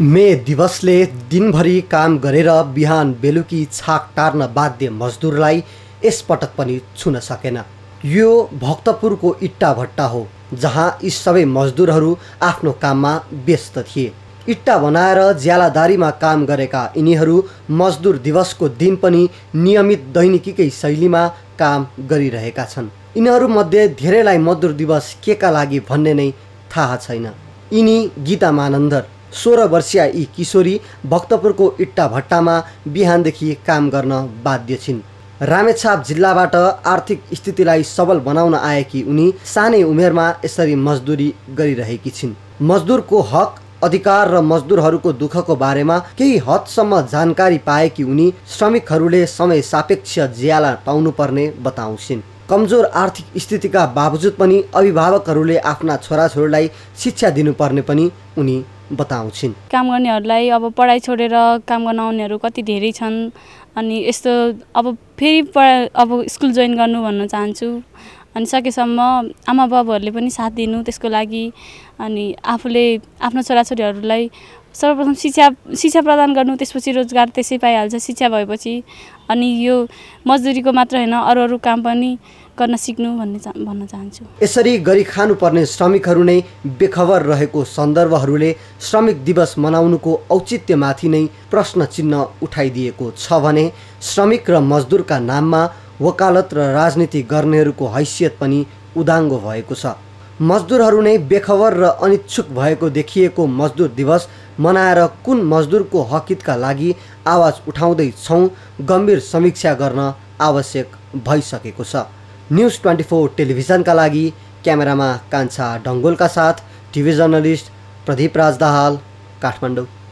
मे दिवसले दिनभरि काम गरेर बिहान बेलुकी छाक टार्न बाध्य मजदुरलाई यसपटक पनि छुन सकेन यो भक्तपुरको इट्टा भट्टा हो जहाँ यी सबै मजदुरहरू आफ्नो काममा व्यस्त थिए इट्टा बनाएर ज्यालादारीमा काम गरेका यिनीहरू मजदुर दिवसको दिन पनि नियमित दैनिकीकै शैलीमा काम गरिरहेका छन् यिनीहरूमध्ये धेरैलाई मजदुर दिवस के का लागि भन्ने नै थाहा छैन यिनी गीता मानन्दर सोह्र वर्षीय यी किशोरी भक्तपुरको इट्टा भट्टामा बिहानदेखि काम गर्न बाध्य छिन् रामेछाप जिल्लाबाट आर्थिक स्थितिलाई सबल बनाउन आएकी उनी सानै उमेरमा यसरी मजदुरी गरिरहेकी छिन् मजदुरको हक अधिकार र मजदुरहरूको दुःखको बारेमा केही हदसम्म जानकारी पाएकी उनी श्रमिकहरूले समय सापेक्ष ज्याला पाउनुपर्ने बताउँछिन् कमजोर आर्थिक स्थितिका बावजुद पनि अभिभावकहरूले आफ्ना छोराछोरीलाई शिक्षा दिनुपर्ने पनि उनी बताउँछिन् काम गर्नेहरूलाई अब पढाइ छोडेर काम गर्न आउनेहरू कति धेरै छन् अनि यस्तो अब फेरि पढा अब स्कुल जोइन गर्नु भन्न चाहन्छु अनि सकेसम्म आमा बाबुहरूले पनि साथ दिनु त्यसको लागि अनि आफूले आफ्नो छोराछोरीहरूलाई सर्वप्रथम शिक्षा शिक्षा प्रदान गर्नु त्यसपछि रोजगार त्यसै पाइहाल्छ शिक्षा भएपछि अनि यो मजदुरीको मात्र होइन अरू अरू काम पनि गर्न सिक्नु भन्ने भन्न चाहन्छु यसरी गरी खानुपर्ने श्रमिकहरू नै बेखबर रहेको सन्दर्भहरूले श्रमिक दिवस मनाउनुको औचित्यमाथि नै प्रश्न चिन्ह उठाइदिएको छ भने श्रमिक र मजदुरका नाममा वकालत र राजनीति गर्नेहरूको हैसियत पनि उदाङ्गो भएको छ मजदुरहरू नै बेखबर र अनिच्छुक भएको देखिएको मजदुर दिवस मनाएर कुन मजदुरको हकितका लागि आवाज उठाउँदैछौँ गम्भीर समीक्षा गर्न आवश्यक भइसकेको छ न्युज ट्वेन्टी फोर टेलिभिजनका लागि क्यामेरामा कान्छा डङ्गोलका साथ टिभी जर्नलिस्ट प्रदीप राज दाहाल काठमाडौँ